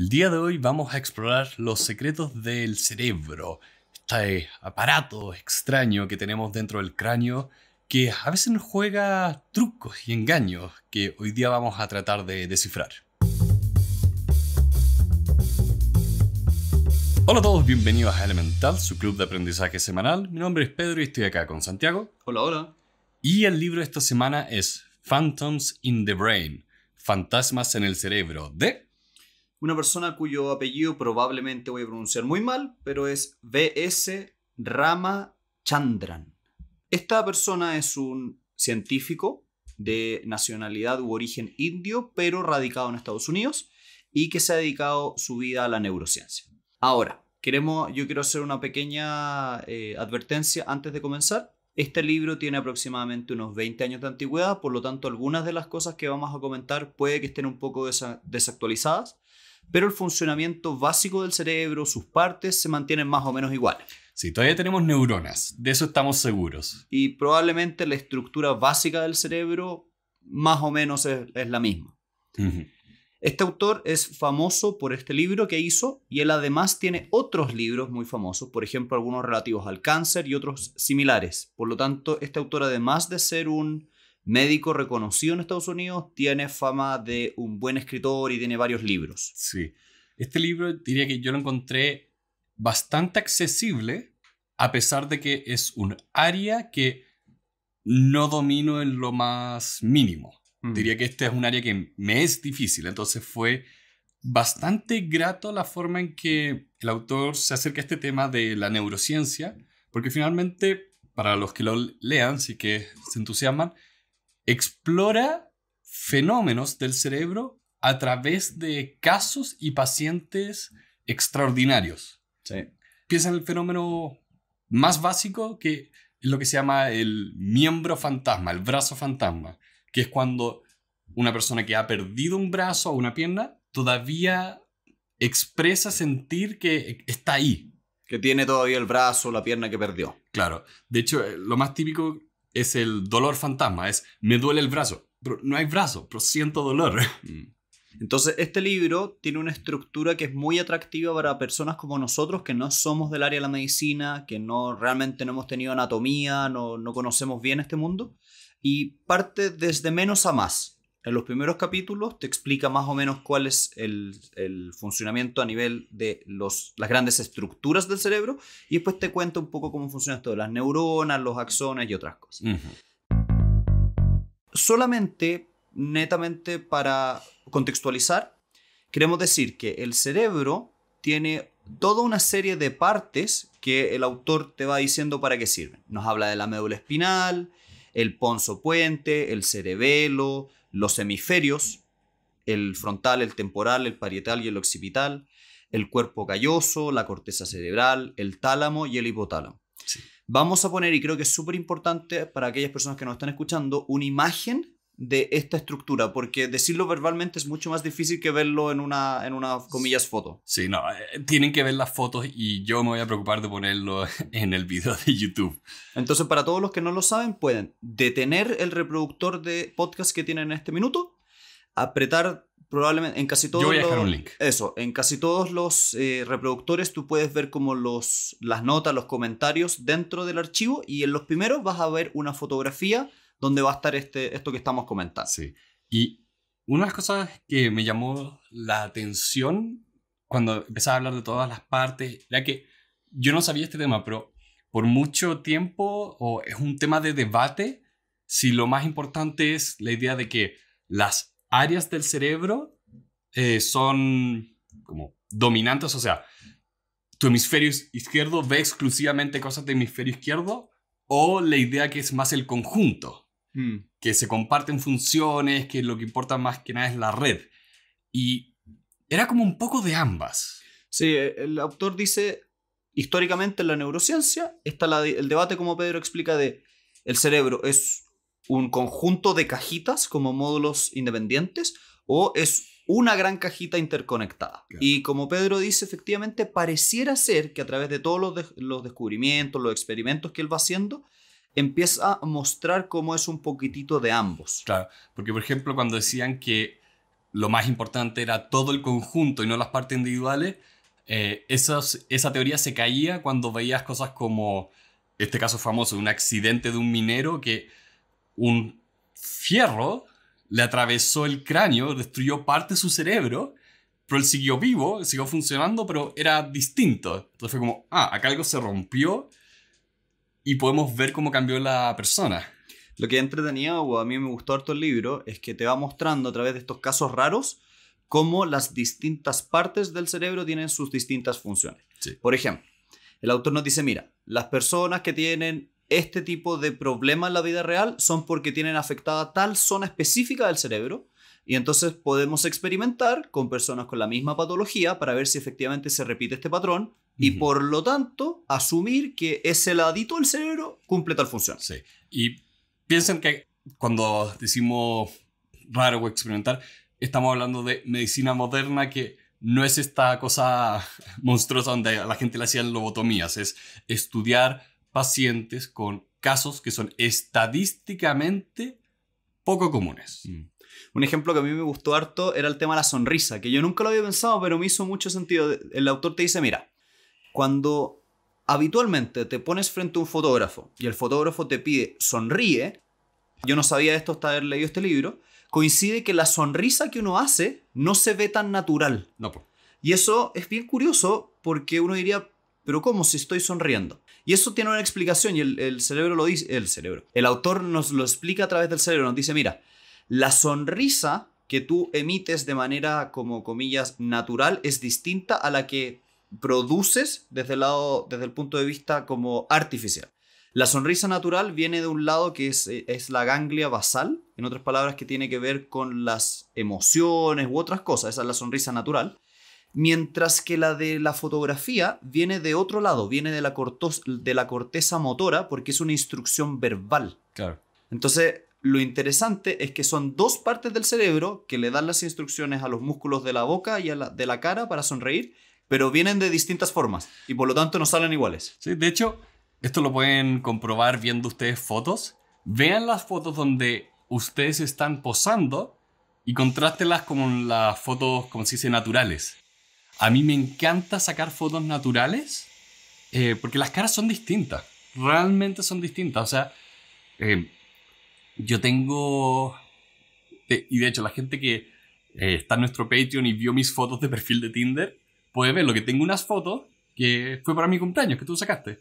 El día de hoy vamos a explorar los secretos del cerebro, este aparato extraño que tenemos dentro del cráneo que a veces juega trucos y engaños que hoy día vamos a tratar de descifrar. Hola a todos, bienvenidos a Elemental, su club de aprendizaje semanal. Mi nombre es Pedro y estoy acá con Santiago. Hola, hola. Y el libro de esta semana es Phantoms in the Brain, Fantasmas en el Cerebro, de una persona cuyo apellido probablemente voy a pronunciar muy mal, pero es V.S. Rama Chandran. Esta persona es un científico de nacionalidad u origen indio, pero radicado en Estados Unidos y que se ha dedicado su vida a la neurociencia. Ahora, queremos, yo quiero hacer una pequeña eh, advertencia antes de comenzar. Este libro tiene aproximadamente unos 20 años de antigüedad, por lo tanto algunas de las cosas que vamos a comentar puede que estén un poco desactualizadas, pero el funcionamiento básico del cerebro, sus partes, se mantienen más o menos iguales. Sí, todavía tenemos neuronas, de eso estamos seguros. Y probablemente la estructura básica del cerebro más o menos es, la misma. Este autor es famoso por este libro que hizo y él además tiene otros libros muy famosos, por ejemplo algunos relativos al cáncer y otros similares. Por lo tanto, este autor además de ser un médico reconocido en Estados Unidos, tiene fama de un buen escritor y tiene varios libros. Sí. Este libro diría que yo lo encontré bastante accesible, a pesar de que es un área que no domino en lo más mínimo. Mm. Diría que este es un área que me es difícil, entonces fue bastante grato la forma en que el autor se acerca a este tema de la neurociencia, porque finalmente, para los que lo lean, sí que se entusiasman, explora fenómenos del cerebro a través de casos y pacientes extraordinarios. Piensa en el fenómeno más básico que es lo que se llama el miembro fantasma, el brazo fantasma, que es cuando una persona que ha perdido un brazo o una pierna todavía expresa sentir que está ahí. Que tiene todavía el brazo o la pierna que perdió. Claro. De hecho, eh, lo más típico es el dolor fantasma, es me duele el brazo, no hay brazo, pero siento dolor. Mm. Entonces, este libro tiene una estructura que es muy atractiva para personas como nosotros que no somos del área de la medicina, que no realmente no hemos tenido anatomía, no, no conocemos bien este mundo, y parte desde menos a más en los primeros capítulos te explica más o menos cuál es el, funcionamiento a nivel de las grandes estructuras del cerebro y después te cuenta un poco cómo funciona esto las neuronas, los axones y otras cosas. Solamente, netamente para contextualizar, queremos decir que el cerebro tiene toda una serie de partes que el autor te va diciendo para qué sirven. Nos habla de la médula espinal, el ponzo puente, el cerebelo, los hemisferios, el frontal, el temporal, el parietal y el occipital, el cuerpo calloso, la corteza cerebral, el tálamo y el hipotálamo. Vamos a poner, y creo que es súper importante para aquellas personas que nos están escuchando, una imagen de esta estructura, porque decirlo verbalmente es mucho más difícil que verlo en una, en una comillas, foto. Sí, no, eh, tienen que ver las fotos y yo me voy a preocupar de ponerlo en el video de YouTube. Entonces, para todos los que no lo saben, pueden detener el reproductor de podcast que tienen en este minuto, apretar probablemente en casi todos voy a dejar un link. Eso, en casi todos los eh, reproductores tú puedes ver como los, las notas, los comentarios dentro del archivo y en los primeros vas a ver una fotografía donde va a estar este, esto que estamos comentando. Sí. Y una de las cosas que me llamó la atención cuando empezaba a hablar de todas las partes era que yo no sabía este tema, pero por mucho tiempo o es un tema de debate si lo más importante es la idea de que las áreas del cerebro eh, son como dominantes, o sea, tu hemisferio izquierdo ve exclusivamente cosas de hemisferio izquierdo o la idea que es más el conjunto. Mm. que se comparten funciones, que lo que importa más que nada es la red. Y era como un poco de ambas. Sí, eh, el autor dice, históricamente en la neurociencia está el debate, como Pedro explica, de el cerebro es un conjunto de cajitas como módulos independientes o es una gran cajita interconectada. Y como Pedro dice, efectivamente pareciera ser que a través de todos los descubrimientos, los experimentos que él va haciendo, empieza a mostrar cómo es un poquitito de ambos. Claro, porque por ejemplo cuando decían que lo más importante era todo el conjunto y no las partes individuales, eh, esa teoría se caía cuando veías cosas como este caso famoso, un accidente de un minero que un fierro le atravesó el cráneo, destruyó parte de su cerebro, pero él siguió vivo, siguió funcionando, pero era distinto. Entonces fue como, ah, acá algo se rompió y podemos ver cómo cambió la persona. Lo que entretenía, o a mí me gustó harto el libro, es que te va mostrando a través de estos casos raros cómo las distintas partes del cerebro tienen sus distintas funciones. Por ejemplo, el autor nos dice, mira, las personas que tienen este tipo de problema en la vida real son porque tienen afectada tal zona específica del cerebro y entonces podemos experimentar con personas con la misma patología para ver si efectivamente se repite este patrón y por lo tanto asumir que ese ladito del cerebro cumple tal función. Sí. Y piensen que cuando decimos raro o experimental, estamos hablando de medicina moderna que no es esta cosa monstruosa donde la gente le hacían lobotomías, es estudiar pacientes con casos que son estadísticamente poco comunes. Mm. Un ejemplo que a mí me gustó harto era el tema de la sonrisa, que yo nunca lo había pensado, pero me hizo mucho sentido. El autor te dice, mira, cuando habitualmente te pones frente a un fotógrafo y el fotógrafo te pide sonríe, yo no sabía esto hasta haber leído este libro, coincide que la sonrisa que uno hace no se ve tan natural. No, Y eso es bien curioso porque uno diría, pero ¿cómo si estoy sonriendo? Y eso tiene una explicación y el, el, cerebro lo dice, el cerebro, el autor nos lo explica a través del cerebro, nos dice, mira, la sonrisa que tú emites de manera, como comillas, natural es distinta a la que produces desde el, lado, desde el punto de vista como artificial. La sonrisa natural viene de un lado que eh, es, la ganglia basal, en otras palabras, que tiene que ver con las emociones u otras cosas, esa es la sonrisa natural, mientras que la de la fotografía viene de otro lado, viene de la, de la corteza motora porque es una instrucción verbal. Entonces, lo interesante es que son dos partes del cerebro que le dan las instrucciones a los músculos de la boca y de la cara para sonreír, pero vienen de distintas formas y por lo tanto no salen iguales. Sí, de hecho, esto lo pueden comprobar viendo ustedes fotos. Vean las fotos donde ustedes están posando y contrástelas con las fotos, como se dice, naturales. A mí me encanta sacar fotos naturales eh, porque las caras son distintas. Realmente son distintas. O sea, eh, yo tengo... Eh, y de hecho, la gente que está en nuestro Patreon y vio mis fotos de perfil de Tinder, puedes lo que tengo unas fotos que fue para mi cumpleaños, que tú sacaste.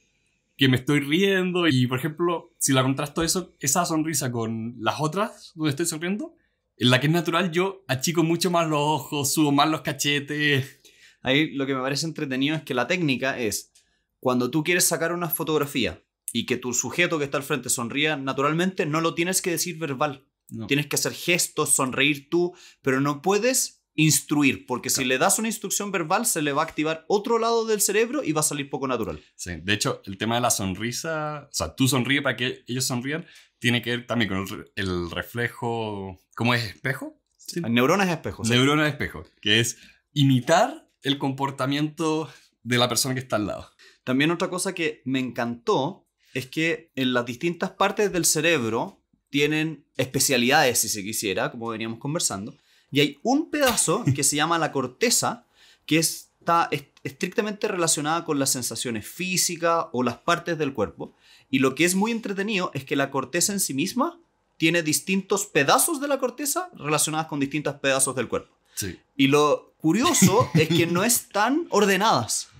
Que me estoy riendo y, por ejemplo, si la contrasto eso, esa sonrisa con las otras donde estoy sonriendo, en la que es natural yo achico mucho más los ojos, subo más los cachetes. Ahí lo que me parece entretenido es que la técnica es cuando tú quieres sacar una fotografía y que tu sujeto que está al frente sonría naturalmente, no lo tienes que decir verbal. Tienes que hacer gestos, sonreír tú, pero no puedes instruir, porque si le das una instrucción verbal se le va a activar otro lado del cerebro y va a salir poco natural. Sí, de hecho, el tema de la sonrisa, o sea, tú sonríes para que ellos sonrían, tiene que ver también con el, reflejo, ¿cómo es espejo? Ah, neuronas espejo. Neuronas espejo, que es imitar el comportamiento de la persona que está al lado. También otra cosa que me encantó es que en las distintas partes del cerebro tienen especialidades, si se quisiera, como veníamos conversando. Y hay un pedazo que se llama la corteza, que está estrictamente relacionada con las sensaciones físicas o las partes del cuerpo. Y lo que es muy entretenido es que la corteza en sí misma tiene distintos pedazos de la corteza relacionadas con distintos pedazos del cuerpo. Sí. Y lo curioso es que no están ordenadas.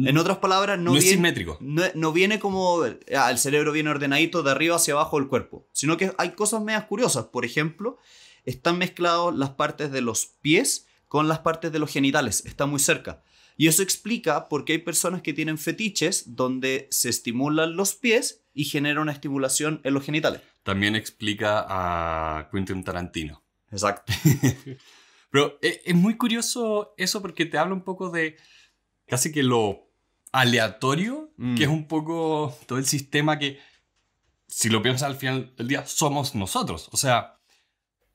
En otras palabras, no, es simétrico. No, viene como ah, el cerebro viene ordenadito de arriba hacia abajo del cuerpo, sino que hay cosas medias curiosas. Por ejemplo, están mezclados las partes de los pies con las partes de los genitales, está muy cerca. Y eso explica por qué hay personas que tienen fetiches donde se estimulan los pies y genera una estimulación en los genitales. También explica a Quentin Tarantino. Exacto. Pero eh, es, muy curioso eso porque te habla un poco de casi que lo aleatorio, mm. que es un poco todo el sistema que, si lo piensas al final del día, somos nosotros. O sea,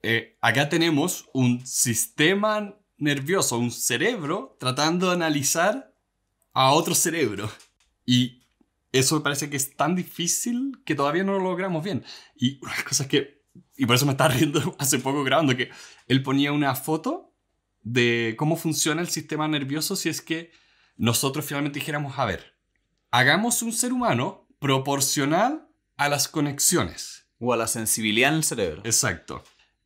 eh, acá tenemos un sistema nervioso, un cerebro tratando de analizar a otro cerebro. Y eso me parece que es tan difícil que todavía no lo logramos bien. Y una cosa que, y por eso me estaba riendo hace poco grabando, que él ponía una foto de cómo funciona el sistema nervioso si es que nosotros finalmente dijéramos, a ver, hagamos un ser humano proporcional a las conexiones. O a la sensibilidad en el cerebro. Exacto.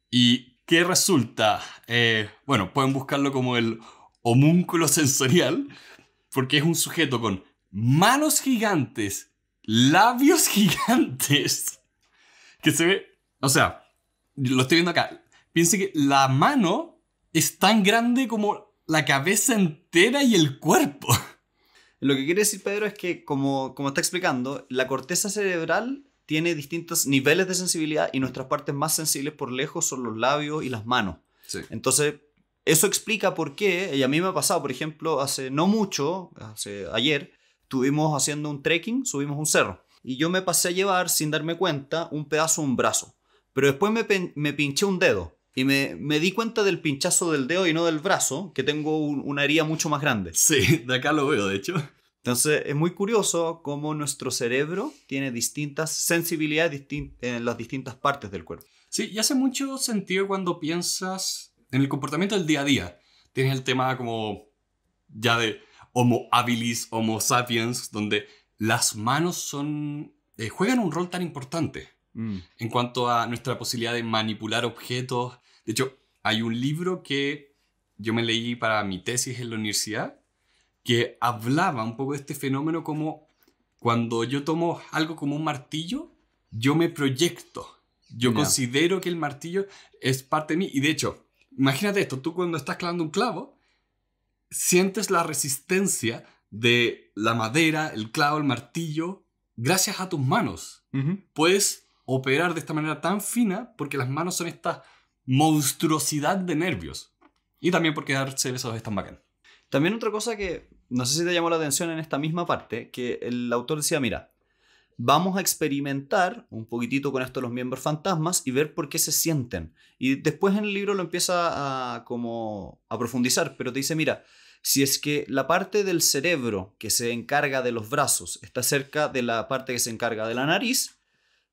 ¿Y qué resulta? Eh, bueno, pueden buscarlo como el homúnculo sensorial, porque es un sujeto con manos gigantes, labios gigantes, que se ve, o sea, lo estoy viendo acá. Piense que la mano es tan grande como la cabeza entera y el cuerpo. Lo que quiere decir Pedro es que, como, como está explicando, la corteza cerebral tiene distintos niveles de sensibilidad y nuestras partes más sensibles por lejos son los labios y las manos. Entonces, eso explica por qué, y a mí me ha pasado, por ejemplo, hace no mucho, hace ayer, estuvimos haciendo un trekking, subimos un cerro, y yo me pasé a llevar, sin darme cuenta, un pedazo un brazo, pero después me, me pinché un dedo. Y me, di cuenta del pinchazo del dedo y no del brazo, que tengo una herida mucho más grande. Sí, de acá lo veo, de hecho. Entonces es muy curioso cómo nuestro cerebro tiene distintas sensibilidades en las distintas partes del cuerpo. Sí, y hace mucho sentido cuando piensas en el comportamiento del día a día. Tienes el tema como ya de Homo habilis, Homo sapiens, donde las manos son eh, juegan un rol tan importante mm. en cuanto a nuestra posibilidad de manipular objetos. De hecho, hay un libro que yo me leí para mi tesis en la universidad que hablaba un poco de este fenómeno como cuando yo tomo algo como un martillo, yo me proyecto. Yo considero que el martillo es parte de mí. Y de hecho, imagínate esto, tú cuando estás clavando un clavo, sientes la resistencia de la madera, el clavo, el martillo, gracias a tus manos. Puedes operar de esta manera tan fina porque las manos son esta monstruosidad de nervios. Y también porque darse besos es tan bacán. También otra cosa que no sé si te llamó la atención en esta misma parte, que el autor decía, mira, vamos a experimentar un poquitito con esto de los miembros fantasmas y ver por qué se sienten. Y después en el libro lo empieza a, como, a profundizar, pero te dice, mira, si es que la parte del cerebro que se encarga de los brazos está cerca de la parte que se encarga de la nariz,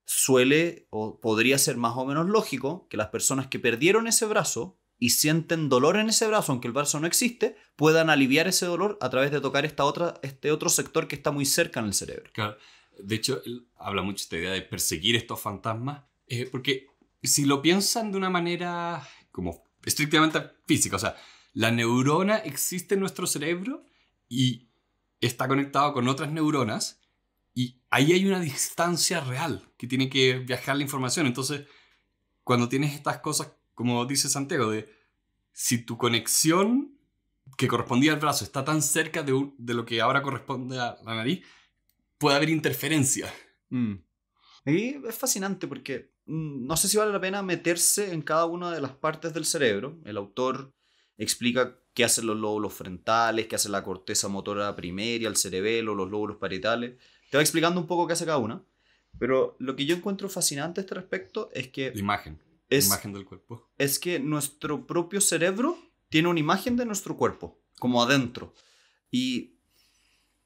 suele o podría ser más o menos lógico que las personas que perdieron ese brazo y sienten dolor en ese brazo, aunque el brazo no existe, puedan aliviar ese dolor a través de tocar esta otra, este otro sector que está muy cerca en el cerebro. Claro. De hecho, habla mucho esta idea de perseguir estos fantasmas, eh, porque si lo piensan de una manera como estrictamente física, o sea, la neurona existe en nuestro cerebro y está conectado con otras neuronas y ahí hay una distancia real que tiene que viajar la información. Entonces, cuando tienes estas cosas como dice Santiago, de si tu conexión que correspondía al brazo está tan cerca de, lo que ahora corresponde a la nariz, puede haber interferencia. Mm. Y es fascinante porque mm, no sé si vale la pena meterse en cada una de las partes del cerebro. El autor explica qué hacen los lóbulos frontales, qué hace la corteza motora primaria, el cerebelo, los lóbulos parietales. Te va explicando un poco qué hace cada una. Pero lo que yo encuentro fascinante a este respecto es que... La imagen es, que nuestro propio cerebro tiene una imagen de nuestro cuerpo, como adentro. Y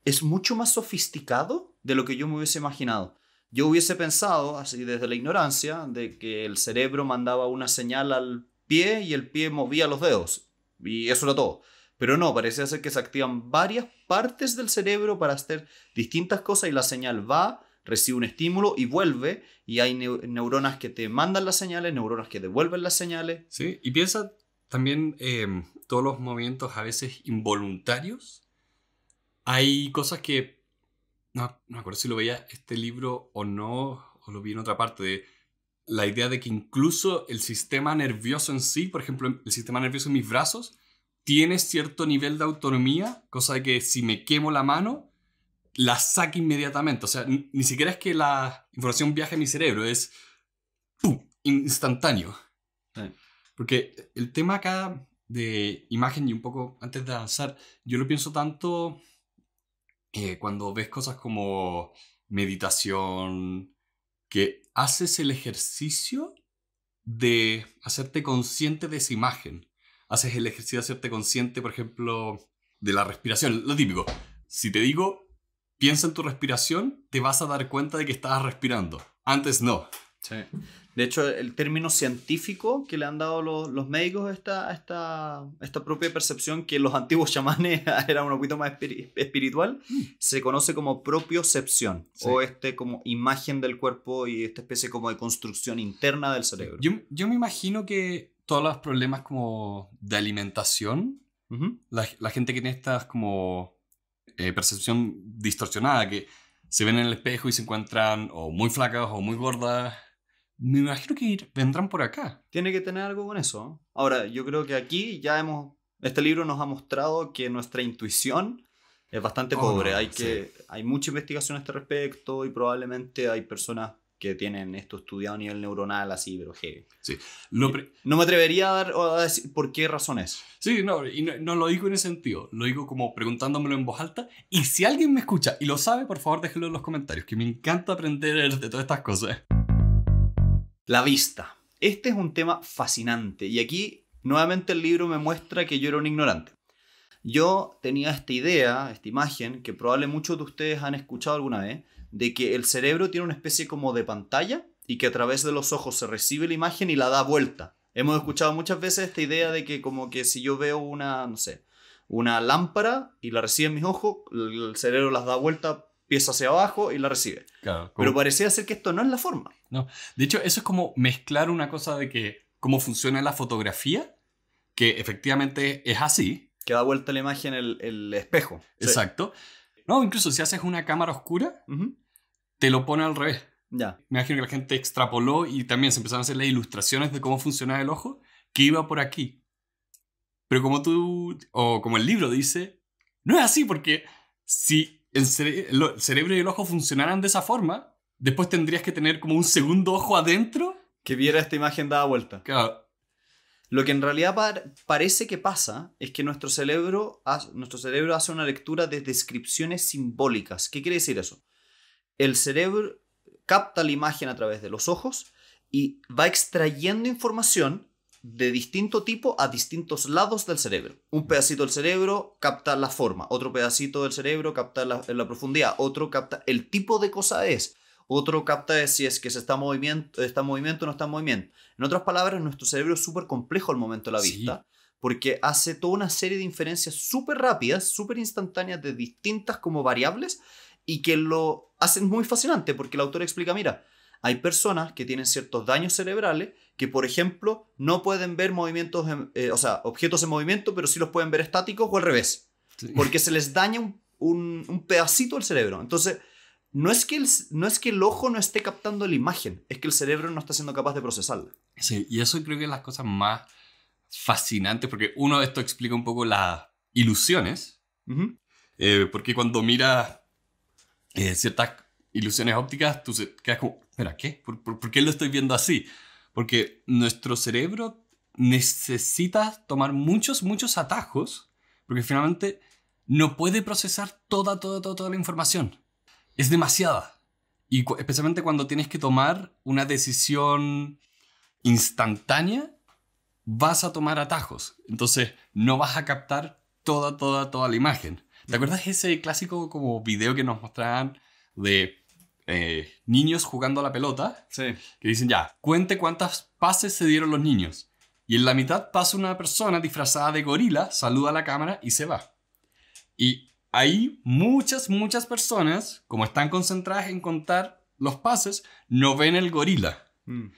es mucho más sofisticado de lo que yo me hubiese imaginado. Yo hubiese pensado, así desde la ignorancia, de que el cerebro mandaba una señal al pie y el pie movía los dedos. Y eso era todo. Pero no, parece ser que se activan varias partes del cerebro para hacer distintas cosas y la señal va recibe un estímulo y vuelve, y hay neuronas que te mandan las señales, neuronas que devuelven las señales. Sí, y piensa también en em, todos los movimientos a veces involuntarios. Hay cosas que, no, me acuerdo si lo veía este libro o no, o lo vi en otra parte, de la idea de que incluso el sistema nervioso en sí, por ejemplo, el sistema nervioso en mis brazos, tiene cierto nivel de autonomía, cosa de que si me quemo la mano, la saque inmediatamente. O sea, ni siquiera es que la información viaje a mi cerebro, es instantáneo. Porque el tema acá de imagen y un poco antes de avanzar, yo lo pienso tanto eh, cuando ves cosas como meditación, que haces el ejercicio de hacerte consciente de esa imagen. Haces el ejercicio de hacerte consciente, por ejemplo, de la respiración, lo típico. Si te digo piensa en tu respiración, te vas a dar cuenta de que estabas respirando. Antes no. De hecho, el término científico que le han dado los, los médicos a esta, esta, esta, propia percepción que los antiguos chamanes era un poquito más espiritual, mm. se conoce como propiocepción o este como imagen del cuerpo y esta especie como de construcción interna del cerebro. Yo, yo me imagino que todos los problemas como de alimentación, la, la gente que tiene estas como eh, percepción distorsionada, que se ven en el espejo y se encuentran o muy flacas o muy gordas. Me imagino que vendrán por acá. Tiene que tener algo con eso. Ahora, yo creo que aquí ya hemos... Este libro nos ha mostrado que nuestra intuición es bastante oh, pobre. hay, que, hay mucha investigación a este respecto y probablemente hay personas que tienen esto estudiado a nivel neuronal así, pero heavy. Sí. Eh, no me atrevería a, dar, decir por qué razón razones. Sí, no, y no, lo digo en ese sentido, lo digo como preguntándomelo en voz alta. Y si alguien me escucha y lo sabe, por favor déjenlo en los comentarios, que me encanta aprender de todas estas cosas. La vista. Este es un tema fascinante y aquí nuevamente el libro me muestra que yo era un ignorante. Yo tenía esta idea, esta imagen, que probablemente muchos de ustedes han escuchado alguna vez, de que el cerebro tiene una especie como de pantalla y que a través de los ojos se recibe la imagen y la da vuelta. Hemos escuchado muchas veces esta idea de que como que si yo veo una, no sé, una lámpara y la recibe en mis ojos, el cerebro las da vuelta pieza hacia abajo y la recibe. Pero parecía ser que esto no es la forma. No. De hecho, eso es como mezclar una cosa de que cómo funciona la fotografía, que efectivamente es así. Que da vuelta la imagen el, el espejo. Exacto. No, incluso si haces una cámara oscura, te lo pone al revés. Ya. Me imagino que la gente extrapoló y también se empezaron a hacer las ilustraciones de cómo funcionaba el ojo, que iba por aquí. Pero como tú, o como el libro dice, no es así porque si el, el cerebro y el ojo funcionaran de esa forma, después tendrías que tener como un segundo ojo adentro. Que viera esta imagen dada vuelta. Claro. Lo que en realidad parece que pasa es que nuestro cerebro, hace, nuestro cerebro hace una lectura de descripciones simbólicas. ¿Qué quiere decir eso? El cerebro capta la imagen a través de los ojos y va extrayendo información de distinto tipo a distintos lados del cerebro. Un pedacito del cerebro capta la forma, otro pedacito del cerebro capta la profundidad, otro capta el tipo de cosa es otro capta si es que se está, movimiento, está movimiento o no está en movimiento. En otras palabras, nuestro cerebro es súper complejo al momento de la vista, porque hace toda una serie de inferencias súper rápidas, súper instantáneas de distintas como variables, y que lo hacen muy fascinante, porque el autor explica, mira, hay personas que tienen ciertos daños cerebrales que, por ejemplo, no pueden ver movimientos, eh, o sea, objetos en movimiento, pero sí los pueden ver estáticos o al revés, porque se les daña un, un pedacito del cerebro. Entonces, no es, que el, no es que el ojo no esté captando la imagen, es que el cerebro no está siendo capaz de procesarla. Sí, y eso creo que es las cosas más fascinantes, porque uno, de esto explica un poco las ilusiones, eh, porque cuando mira eh, ciertas ilusiones ópticas, tú te quedas como, ¿pero ¿qué? ¿Por, qué lo estoy viendo así? Porque nuestro cerebro necesita tomar muchos, muchos atajos, porque finalmente no puede procesar toda, toda, toda la información es demasiada. Y especialmente cuando tienes que tomar una decisión instantánea, vas a tomar atajos. Entonces, no vas a captar toda, toda, toda la imagen. ¿Te acuerdas ese clásico como video que nos mostraban de eh, niños jugando a la pelota? Sí. Que dicen ya, cuente cuántas pases se dieron los niños. Y en la mitad pasa una persona disfrazada de gorila, saluda a la cámara y se va. Y hay muchas, muchas personas, como están concentradas en contar los pases, no ven el gorila. Mm.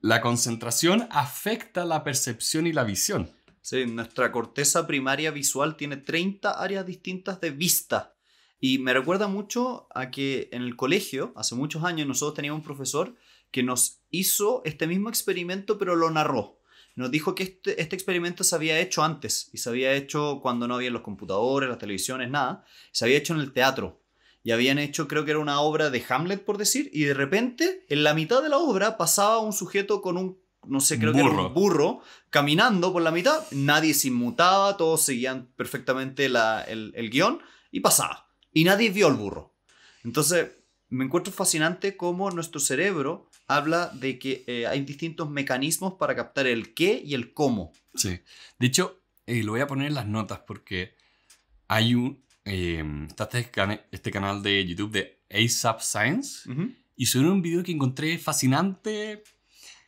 La concentración afecta la percepción y la visión. Sí, nuestra corteza primaria visual tiene 30 áreas distintas de vista. Y me recuerda mucho a que en el colegio, hace muchos años, nosotros teníamos un profesor que nos hizo este mismo experimento, pero lo narró nos dijo que este, este, experimento se había hecho antes y se había hecho cuando no había los computadores, las televisiones, nada. Se había hecho en el teatro y habían hecho, creo que era una obra de Hamlet, por decir, y de repente, en la mitad de la obra, pasaba un sujeto con un, no sé, creo que un burro, caminando por la mitad, nadie se inmutaba, todos seguían perfectamente el, el guión y pasaba. Y nadie vio al burro. Entonces, me encuentro fascinante cómo nuestro cerebro habla de que eh, hay distintos mecanismos para captar el qué y el cómo. Sí. De hecho, eh, lo voy a poner en las notas porque hay un. Em, está este, este, canal de YouTube de ASAP Science y sobre un video que encontré fascinante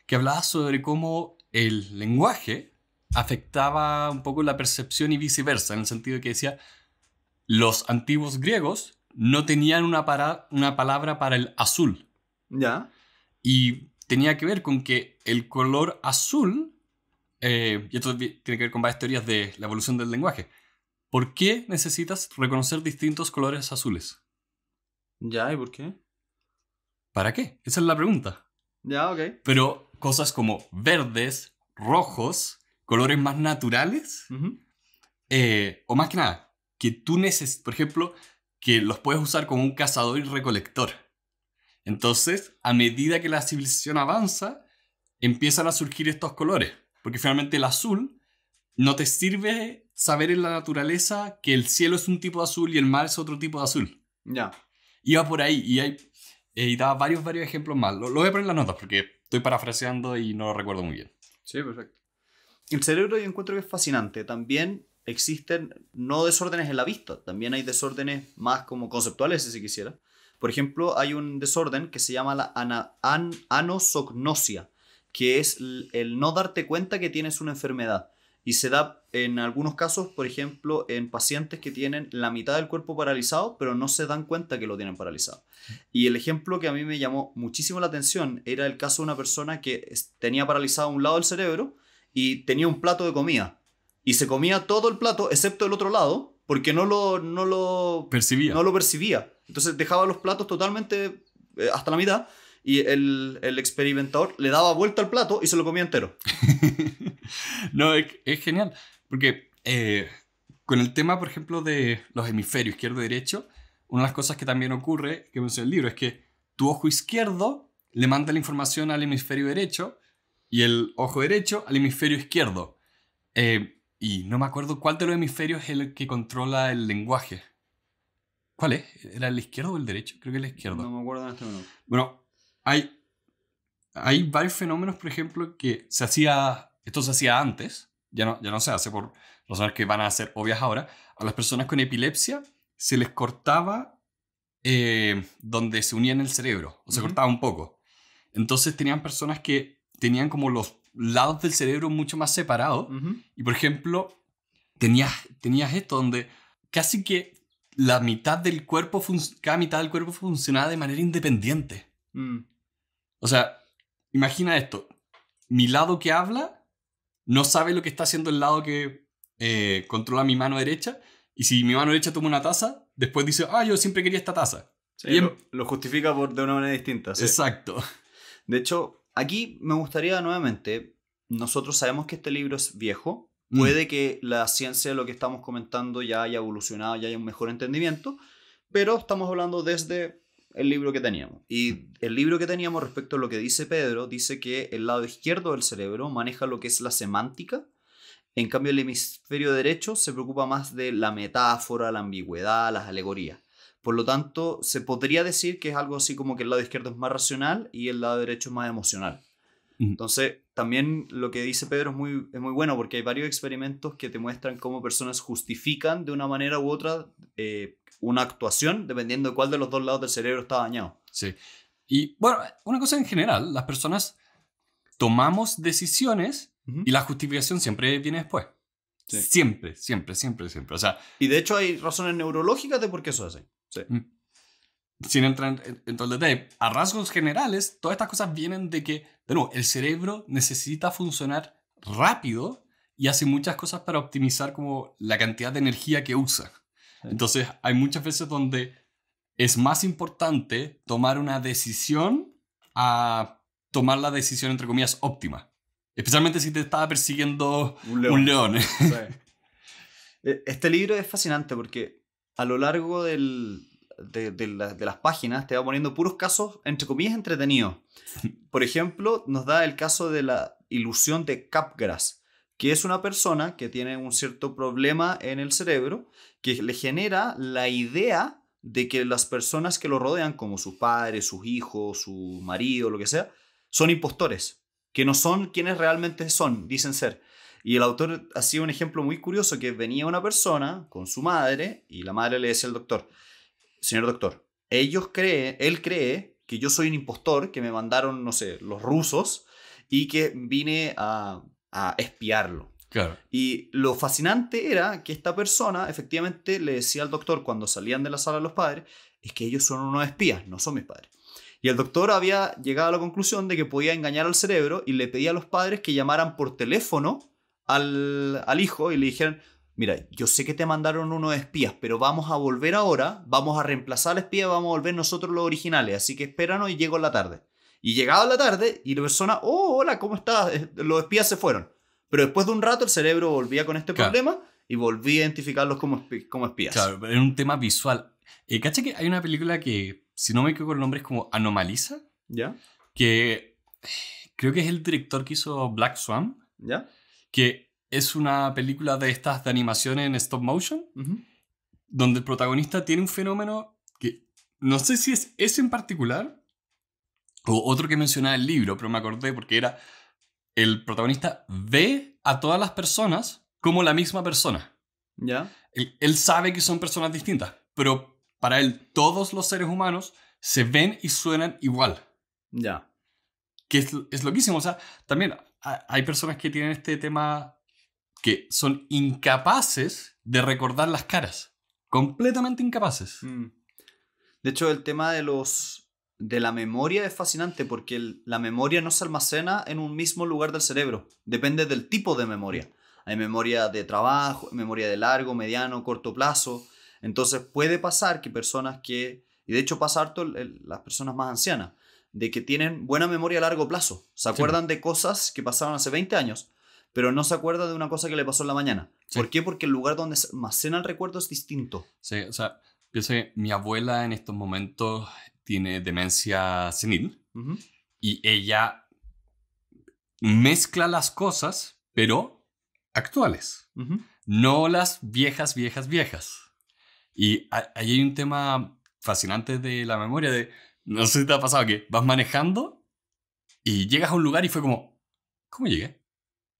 que hablaba sobre cómo el lenguaje afectaba un poco la percepción y viceversa, en el sentido de que decía, los antiguos griegos no tenían una, una palabra para el azul. Ya. Y tenía que ver con que el color azul, eh, y esto tiene que ver con varias teorías de la evolución del lenguaje, ¿por qué necesitas reconocer distintos colores azules? Ya, ¿y por qué? ¿Para qué? Esa es la pregunta. Ya, ok. Pero cosas como verdes, rojos, colores más naturales, eh, o más que nada, que tú necesitas, por ejemplo, que los puedes usar como un cazador y recolector. Entonces, a medida que la civilización avanza, empiezan a surgir estos colores, porque finalmente el azul no te sirve saber en la naturaleza que el cielo es un tipo de azul y el mar es otro tipo de azul. Ya. Iba por ahí y, hay, eh, varios, varios ejemplos más. Lo, voy a poner en las notas porque estoy parafraseando y no lo recuerdo muy bien. Sí, perfecto. El cerebro yo encuentro que es fascinante. También existen no desórdenes en la vista, también hay desórdenes más como conceptuales, si se quisiera, por ejemplo, hay un desorden que se llama la anosognosia, que es el no darte cuenta que tienes una enfermedad. Y se da en algunos casos, por ejemplo, en pacientes que tienen la mitad del cuerpo paralizado, pero no se dan cuenta que lo tienen paralizado. Y el ejemplo que a mí me llamó muchísimo la atención era el caso de una persona que tenía paralizado un lado del cerebro y tenía un plato de comida. Y se comía todo el plato, excepto el otro lado, porque no lo, lo percibía. No lo percibía. Entonces dejaba los platos totalmente eh, hasta la mitad y el, el, experimentador le daba vuelta al plato y se lo comía entero. no, es, genial, porque eh, con el tema, por ejemplo, de los hemisferios izquierdo y derecho, una de las cosas que también ocurre, que menciona el libro, es que tu ojo izquierdo le manda la información al hemisferio derecho y el ojo derecho al hemisferio izquierdo. Eh, y no me acuerdo cuál de los hemisferios es el que controla el lenguaje. ¿Cuál es? ¿Era el izquierdo o el derecho? Creo que el izquierdo. No me acuerdo en este momento. Bueno, hay, hay varios fenómenos, por ejemplo, que se hacía, esto se hacía antes, ya no, ya no se hace por razones que van a ser obvias ahora. A las personas con epilepsia se les cortaba eh, donde se unían el cerebro, o se cortaba un poco. Entonces tenían personas que tenían como los lados del cerebro mucho más separados. Y por ejemplo, tenías, tenías esto donde casi que la mitad del cuerpo, cada mitad del cuerpo funcionaba de manera independiente. Mm. O sea, imagina esto. Mi lado que habla no sabe lo que está haciendo el lado que eh, controla mi mano derecha. Y si mi mano derecha toma una taza, después dice, ah, yo siempre quería esta taza. y em lo, justifica por, de una manera distinta. Exacto. De hecho, Aquí me gustaría nuevamente, nosotros sabemos que este libro es viejo, mm. puede que la ciencia de lo que estamos comentando ya haya evolucionado, ya haya un mejor entendimiento, pero estamos hablando desde el libro que teníamos. Y el libro que teníamos respecto a lo que dice Pedro, dice que el lado izquierdo del cerebro maneja lo que es la semántica, en cambio el hemisferio derecho se preocupa más de la metáfora, la ambigüedad, las alegorías. Por lo tanto, se podría decir que es algo así como que el lado izquierdo es más racional y el lado derecho es más emocional. Entonces, también lo que dice Pedro es muy, muy bueno porque hay varios experimentos que te muestran cómo personas justifican de una manera u otra eh, una actuación, dependiendo de cuál de los dos lados del cerebro está dañado. Sí. Y bueno, una cosa en general, las personas tomamos decisiones y la justificación siempre viene después. Siempre, siempre, siempre, siempre. sea, y de hecho hay razones neurológicas de por qué eso es así. Mm. Sin entrar en, todo el detalle, a rasgos generales, todas estas cosas vienen de que, de el cerebro necesita funcionar rápido y hace muchas cosas para optimizar como la cantidad de energía que usa. Entonces, hay muchas veces donde es más importante tomar una decisión a tomar la decisión, entre comillas, óptima. Especialmente si te estaba persiguiendo un león. E, este libro es fascinante porque a lo largo de, de, las páginas te va poniendo puros casos, entre comillas, entretenidos. Por ejemplo, nos da el caso de la ilusión de Capgras, que es una persona que tiene un cierto problema en el cerebro que le genera la idea de que las personas que lo rodean, como sus padres, sus hijos, su marido, lo que sea, son impostores, que no son quienes realmente son, dicen ser. Y el autor hacía un ejemplo muy curioso que venía una persona con su madre y la madre le decía al doctor, señor doctor, ellos cree, él cree que yo soy un impostor, que me mandaron, no sé, los rusos y que vine a, a espiarlo. Claro. Y lo fascinante era que esta persona efectivamente le decía al doctor cuando salían de la sala los padres, es que ellos son unos espías, no son mis padres. Y el doctor había llegado a la conclusión de que podía engañar al cerebro y le pedía a los padres que llamaran por teléfono al, al hijo y le dijeron, mira, yo sé que te mandaron unos espías, pero vamos a volver ahora, vamos a reemplazar al espía, vamos a volver nosotros los originales, así que espéranos y llego en la tarde. Y llegaba la tarde y la persona, oh, hola, ¿cómo estás? Eh, los espías se fueron. Pero después de un rato el cerebro volvía con este problema y volví a identificarlos como, como espías. Claro, era un tema visual. Eh, ¿Cacha que hay una película que, si no me equivoco el nombre, es como Anomaliza? ¿Ya? Que eh, creo que es el director que hizo Black Swan. ¿Ya? que es una película de estas de animación en stop motion, donde el protagonista tiene un fenómeno que no sé si es ese en particular o otro que mencionaba el libro, pero me acordé porque era el protagonista ve a todas las personas como la misma persona. ¿Ya? Él, sabe que son personas distintas, pero para él todos los seres humanos se ven y suenan igual. Ya. Que es, es loquísimo. O sea, también hay personas que tienen este tema que son incapaces de recordar las caras. Completamente incapaces. Mm. De hecho, el tema de los de la memoria es fascinante porque la memoria no se almacena en un mismo lugar del cerebro. Depende del tipo de memoria. Hay memoria de trabajo, memoria de largo, mediano, corto plazo. Entonces puede pasar que personas que, y de hecho pasa harto las personas más ancianas, de que tienen buena memoria a largo plazo. Se acuerdan de cosas que pasaron hace 20 años, pero no se acuerda de una cosa que le pasó en la mañana. ¿Por qué? Porque el lugar donde se almacena el recuerdo es distinto. Sí, o sea, pienso mi abuela en estos momentos tiene demencia senil y ella mezcla las cosas, pero actuales, no las viejas, viejas, viejas. Y ahí hay un tema fascinante de la memoria de no sé si te ha pasado que vas manejando y llegas a un lugar y fue como, ¿cómo llegué?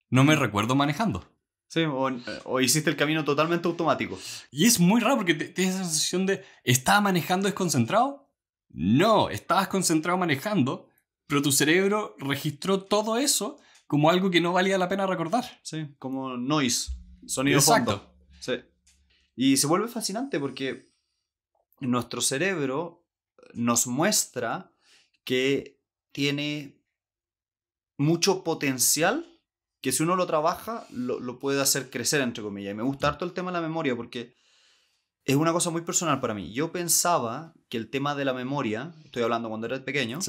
No me mm. recuerdo manejando. Sí, o, hiciste el camino totalmente automático. Y es muy raro porque tienes esa sensación de, ¿estaba manejando desconcentrado? No, estabas concentrado manejando, pero tu cerebro registró todo eso como algo que no valía la pena recordar. Sí, como noise, sonido Exacto. fondo. Sí. Y se vuelve fascinante porque nuestro cerebro nos muestra que tiene mucho potencial que si uno lo trabaja lo, puede hacer crecer, entre comillas. Y me gusta harto el tema de la memoria porque es una cosa muy personal para mí. Yo pensaba que el tema de la memoria, estoy hablando cuando era pequeño,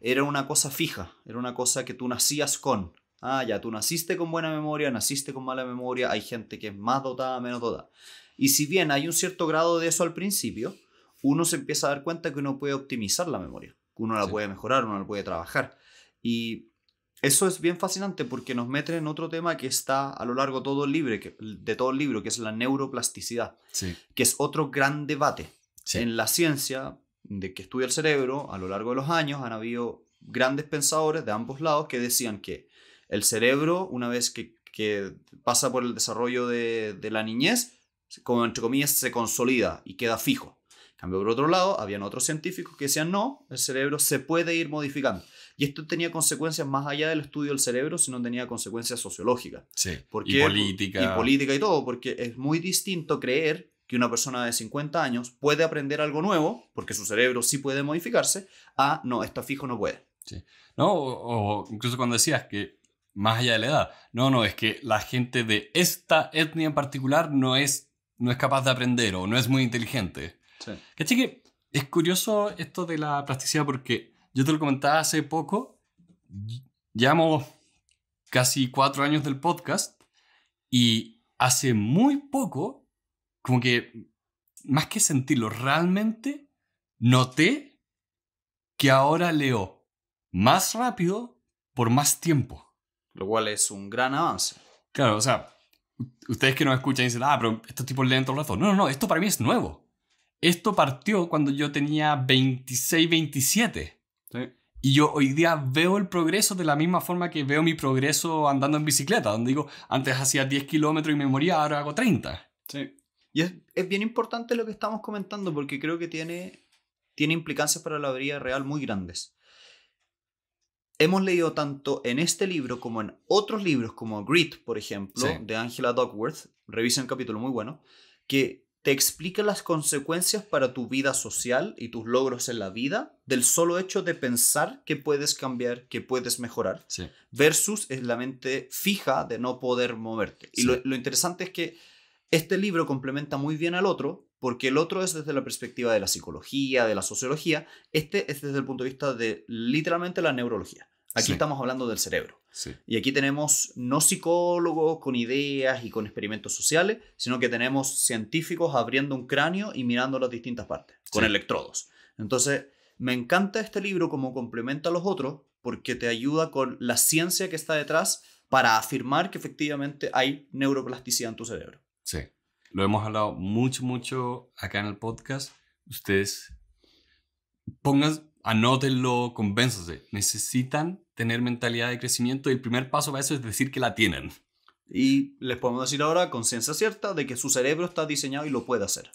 era una cosa fija, era una cosa que tú nacías con. Ah, ya, tú naciste con buena memoria, naciste con mala memoria, hay gente que es más dotada, menos dotada. Y si bien hay un cierto grado de eso al principio, uno se empieza a dar cuenta que uno puede optimizar la memoria, que uno la puede mejorar, uno la puede trabajar. Y eso es bien fascinante porque nos mete en otro tema que está a lo largo todo libre, de todo el libro, que es la neuroplasticidad, que es otro gran debate. En la ciencia de que estudia el cerebro, a lo largo de los años han habido grandes pensadores de ambos lados que decían que el cerebro, una vez que, pasa por el desarrollo de, de la niñez, como entre comillas, se consolida y queda fijo por otro lado, habían otros científicos que decían, no, el cerebro se puede ir modificando. Y esto tenía consecuencias más allá del estudio del cerebro, sino tenía consecuencias sociológicas. Sí, y política. Y política y todo, porque es muy distinto creer que una persona de 50 años puede aprender algo nuevo, porque su cerebro sí puede modificarse, a no, está fijo, no puede. Sí. No, o, o incluso cuando decías que más allá de la edad, no, no, es que la gente de esta etnia en particular no es, no es capaz de aprender o no es muy inteligente que es curioso esto de la plasticidad? Porque yo te lo comentaba hace poco, llevamos casi cuatro años del podcast y hace muy poco, como que más que sentirlo, realmente noté que ahora leo más rápido por más tiempo. Lo cual es un gran avance. Claro, o sea, ustedes que nos escuchan dicen, ah, pero estos tipos leen todo el rato. No, no, no, esto para mí es nuevo. Esto partió cuando yo tenía 26, 27. Y yo hoy día veo el progreso de la misma forma que veo mi progreso andando en bicicleta, donde digo, antes hacía 10 kilómetros y me moría, ahora hago 30. Sí. Y es, bien importante lo que estamos comentando porque creo que tiene, tiene implicancias para la vida real muy grandes. Hemos leído tanto en este libro como en otros libros, como Grit, por ejemplo, de Angela Duckworth, revisa un capítulo muy bueno, que te explica las consecuencias para tu vida social y tus logros en la vida del solo hecho de pensar que puedes cambiar, que puedes mejorar, versus es la mente fija de no poder moverte. Y lo, interesante es que este libro complementa muy bien al otro, porque el otro es desde la perspectiva de la psicología, de la sociología, este es desde el punto de vista de literalmente la neurología. Aquí estamos hablando del cerebro. Y aquí tenemos no psicólogos con ideas y con experimentos sociales, sino que tenemos científicos abriendo un cráneo y mirando las distintas partes, con electrodos. Entonces, me encanta este libro como complemento a los otros, porque te ayuda con la ciencia que está detrás para afirmar que efectivamente hay neuroplasticidad en tu cerebro. Sí, lo hemos hablado mucho, mucho acá en el podcast. Ustedes pongan, anótenlo, convénzase. Necesitan tener mentalidad de crecimiento y el primer paso para eso es decir que la tienen. Y les podemos decir ahora con ciencia cierta de que su cerebro está diseñado y lo puede hacer.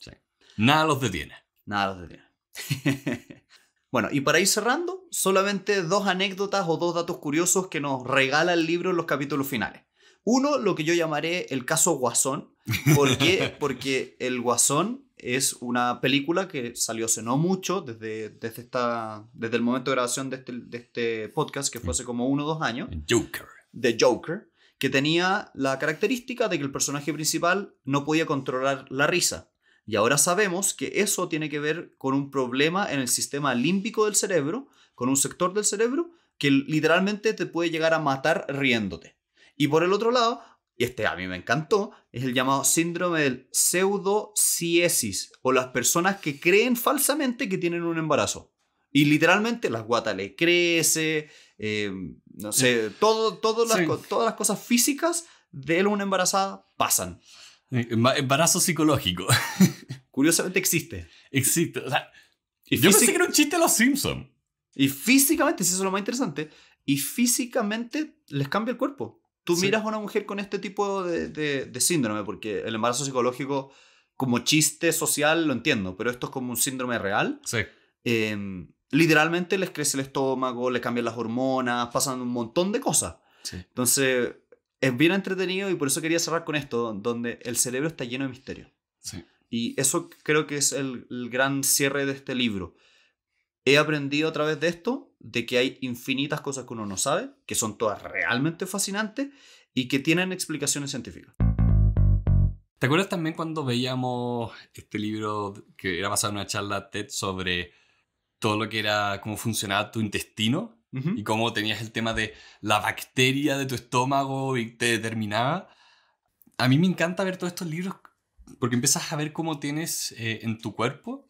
Nada los detiene. Nada los detiene. bueno, y para ir cerrando, solamente dos anécdotas o dos datos curiosos que nos regala el libro en los capítulos finales. Uno, lo que yo llamaré el caso Guasón. ¿Por qué? Porque el Guasón es una película que salió hace mucho, desde, esta, desde el momento de grabación este, de este, podcast, que fue hace como uno o dos años. Joker. De Joker, que tenía la característica de que el personaje principal no podía controlar la risa. Y ahora sabemos que eso tiene que ver con un problema en el sistema límbico del cerebro, con un sector del cerebro que literalmente te puede llegar a matar riéndote. Y por el otro lado, y este a mí me encantó, es el llamado síndrome del pseudociesis, o las personas que creen falsamente que tienen un embarazo. Y literalmente las guata le crece, em, no sé, todo, todas las cosas físicas de una embarazada pasan. Eh, embarazo psicológico. Curiosamente existe. Existe. y yo pensé que era un chiste de los Simpsons. Y físicamente, si eso es lo más interesante, y físicamente les cambia el cuerpo. Tú miras a una mujer con este tipo de, síndrome, porque el embarazo psicológico como chiste social lo entiendo, pero esto es como un síndrome real. Sí. Em, literalmente les crece el estómago, les cambian las hormonas, pasan un montón de cosas. Sí. Entonces, es bien entretenido y por eso quería cerrar con esto, donde el cerebro está lleno de misterio. Sí. Y eso creo que es el gran cierre de este libro. He aprendido a través de esto de que hay infinitas cosas que uno no sabe, que son todas realmente fascinantes y que tienen explicaciones científicas. ¿Te acuerdas también cuando veíamos este libro que era basado en una charla TED sobre todo lo que era cómo funcionaba tu intestino? Y cómo tenías el tema de la bacteria de tu estómago y te determinaba. A mí me encanta ver todos estos libros porque empiezas a ver cómo tienes eh, en tu cuerpo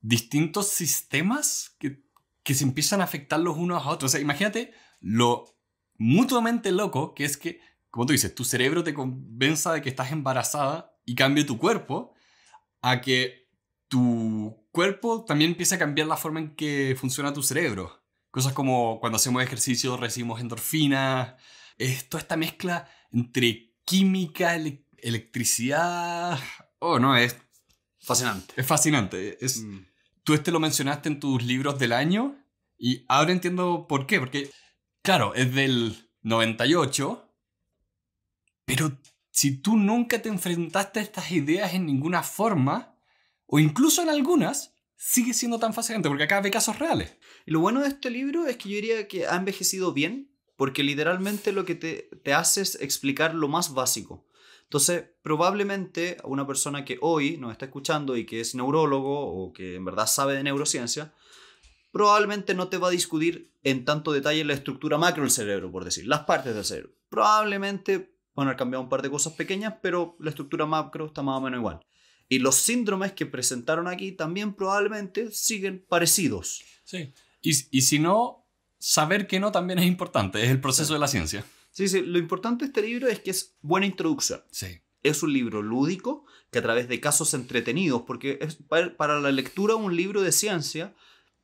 distintos sistemas que que se empiezan a afectar los unos a otros. O sea, imagínate lo mutuamente loco que es que, como tú dices, tu cerebro te convenza de que estás embarazada y cambie tu cuerpo a que tu cuerpo también empiece a cambiar la forma en que funciona tu cerebro. Cosas como cuando hacemos ejercicio recibimos endorfinas, es toda esta mezcla entre química, electricidad... Oh, no, es... Fascinante. Es fascinante. Es... Mm tú este lo mencionaste en tus libros del año y ahora entiendo por qué, porque claro, es del 98, pero si tú nunca te enfrentaste a estas ideas en ninguna forma, o incluso en algunas, sigue siendo tan fascinante, porque acá hay casos reales. lo bueno de este libro es que yo diría que ha envejecido bien, porque literalmente lo que te, te hace es explicar lo más básico. Entonces, probablemente una persona que hoy nos está escuchando y que es neurólogo o que en verdad sabe de neurociencia, probablemente no te va a discutir en tanto detalle la estructura macro del cerebro, por decir, las partes del cerebro. Probablemente van a cambiar un par de cosas pequeñas, pero la estructura macro está más o menos igual. Y los síndromes que presentaron aquí también probablemente siguen parecidos. Sí. Y, si no, saber que no también es importante, es el proceso de la ciencia. Sí, sí, lo importante de este libro es que es buena introducción. Sí. Es un libro lúdico que a través de casos entretenidos, porque es para la lectura un libro de ciencia,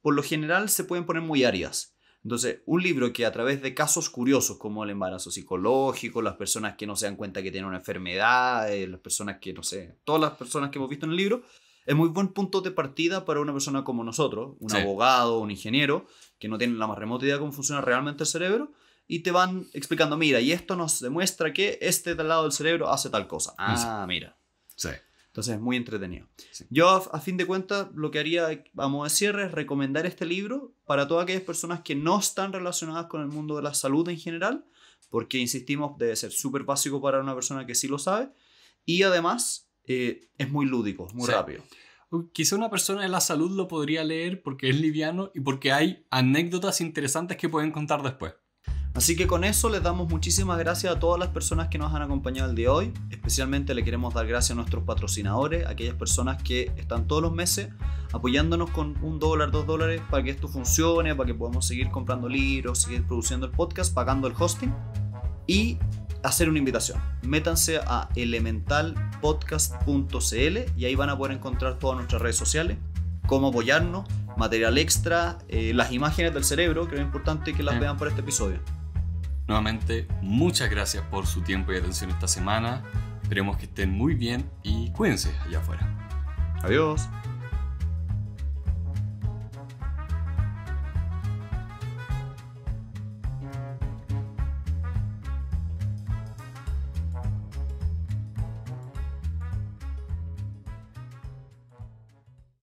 por lo general se pueden poner muy áreas. Entonces, un libro que a través de casos curiosos como el embarazo psicológico, las personas que no se dan cuenta que tienen una enfermedad, eh, las personas que, no sé, todas las personas que hemos visto en el libro, es muy buen punto de partida para una persona como nosotros, un abogado, un ingeniero, que no tiene la más remota idea de cómo funciona realmente el cerebro, y te van explicando, mira, y esto nos demuestra que este lado del cerebro hace tal cosa. Ah, mira. Sí. Entonces es muy entretenido. Yo, a, fin de cuentas, lo que haría, vamos a cierre, es recomendar este libro para todas aquellas personas que no están relacionadas con el mundo de la salud en general, porque, insistimos, debe ser súper básico para una persona que sí lo sabe. Y además, eh, es muy lúdico, muy rápido. Quizá una persona de la salud lo podría leer porque es liviano y porque hay anécdotas interesantes que pueden contar después. Así que con eso les damos muchísimas gracias a todas las personas que nos han acompañado el día de hoy. Especialmente le queremos dar gracias a nuestros patrocinadores, aquellas personas que están todos los meses apoyándonos con un dólar, dos dólares para que esto funcione, para que podamos seguir comprando libros, seguir produciendo el podcast, pagando el hosting. Y hacer una invitación. Métanse a elementalpodcast.cl y ahí van a poder encontrar todas nuestras redes sociales, cómo apoyarnos, material extra, eh, las imágenes del cerebro, que es importante que las vean por este episodio. Nuevamente, muchas gracias por su tiempo y atención esta semana. Esperemos que estén muy bien y cuídense allá afuera. Adiós.